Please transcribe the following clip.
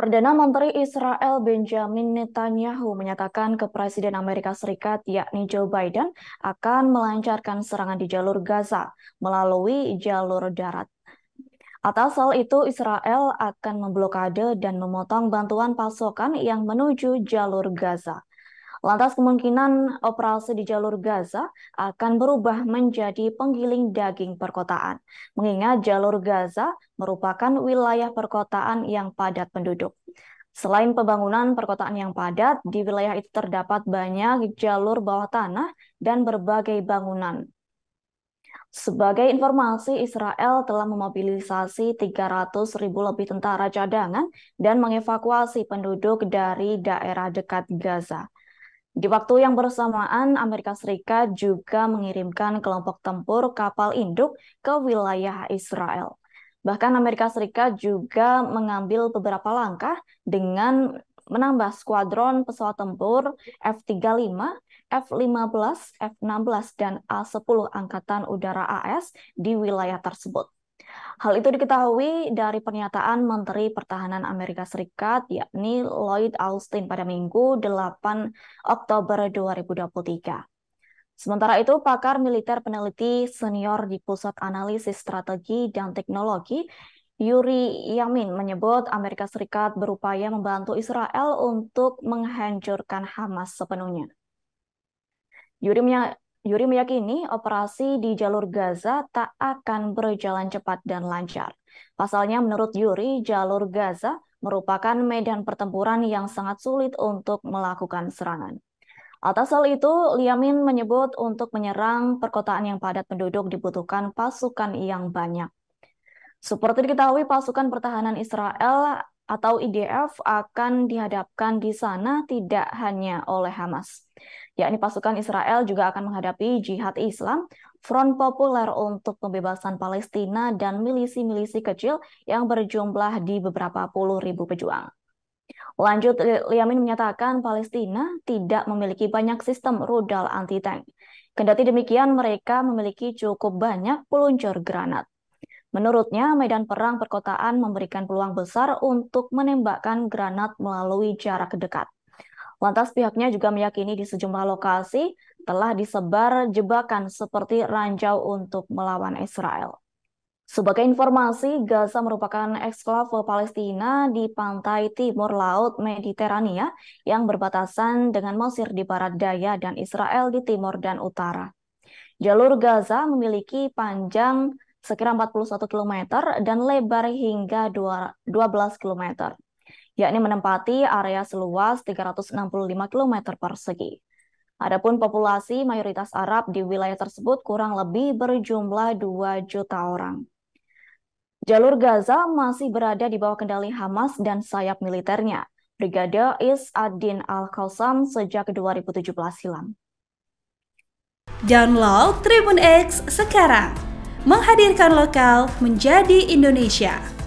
Perdana Menteri Israel Benjamin Netanyahu menyatakan ke Presiden Amerika Serikat yakni Joe Biden akan melancarkan serangan di jalur Gaza melalui jalur darat. Atas hal itu, Israel akan memblokade dan memotong bantuan pasokan yang menuju jalur Gaza. Lantas kemungkinan operasi di jalur Gaza akan berubah menjadi penggiling daging perkotaan, mengingat jalur Gaza merupakan wilayah perkotaan yang padat penduduk. Selain pembangunan perkotaan yang padat, di wilayah itu terdapat banyak jalur bawah tanah dan berbagai bangunan. Sebagai informasi, Israel telah memobilisasi 300 ribu lebih tentara cadangan dan mengevakuasi penduduk dari daerah dekat Gaza. Di waktu yang bersamaan, Amerika Serikat juga mengirimkan kelompok tempur kapal induk ke wilayah Israel. Bahkan Amerika Serikat juga mengambil beberapa langkah dengan menambah skuadron pesawat tempur F-35, F-15, F-16, dan A-10 Angkatan Udara AS di wilayah tersebut. Hal itu diketahui dari pernyataan Menteri Pertahanan Amerika Serikat yakni Lloyd Austin pada Minggu 8 Oktober 2023. Sementara itu, pakar militer peneliti senior di Pusat Analisis Strategi dan Teknologi, Yuri Yamin menyebut Amerika Serikat berupaya membantu Israel untuk menghancurkan Hamas sepenuhnya. Yuri Yuri meyakini operasi di jalur Gaza tak akan berjalan cepat dan lancar. Pasalnya menurut Yuri, jalur Gaza merupakan medan pertempuran yang sangat sulit untuk melakukan serangan. Atas hal itu, Liamin menyebut untuk menyerang perkotaan yang padat penduduk dibutuhkan pasukan yang banyak. Seperti diketahui, pasukan pertahanan Israel atau IDF akan dihadapkan di sana tidak hanya oleh Hamas yakni pasukan Israel juga akan menghadapi jihad Islam, Front Populer untuk Pembebasan Palestina, dan milisi-milisi kecil yang berjumlah di beberapa puluh ribu pejuang. Lanjut, Liamin menyatakan Palestina tidak memiliki banyak sistem rudal anti-tank. Kendati demikian, mereka memiliki cukup banyak peluncur granat. Menurutnya, medan perang perkotaan memberikan peluang besar untuk menembakkan granat melalui jarak dekat. Lantas pihaknya juga meyakini di sejumlah lokasi telah disebar jebakan seperti ranjau untuk melawan Israel. Sebagai informasi, Gaza merupakan eksklave Palestina di pantai timur laut Mediterania yang berbatasan dengan Mesir di barat daya dan Israel di timur dan utara. Jalur Gaza memiliki panjang sekitar 41 km dan lebar hingga 12 km yakni menempati area seluas 365 km persegi. Adapun populasi mayoritas Arab di wilayah tersebut kurang lebih berjumlah 2 juta orang. Jalur Gaza masih berada di bawah kendali Hamas dan sayap militernya, Brigade Is Ad-Din Al-Qassam sejak 2017 silam. Download Tribun X sekarang, menghadirkan lokal menjadi Indonesia.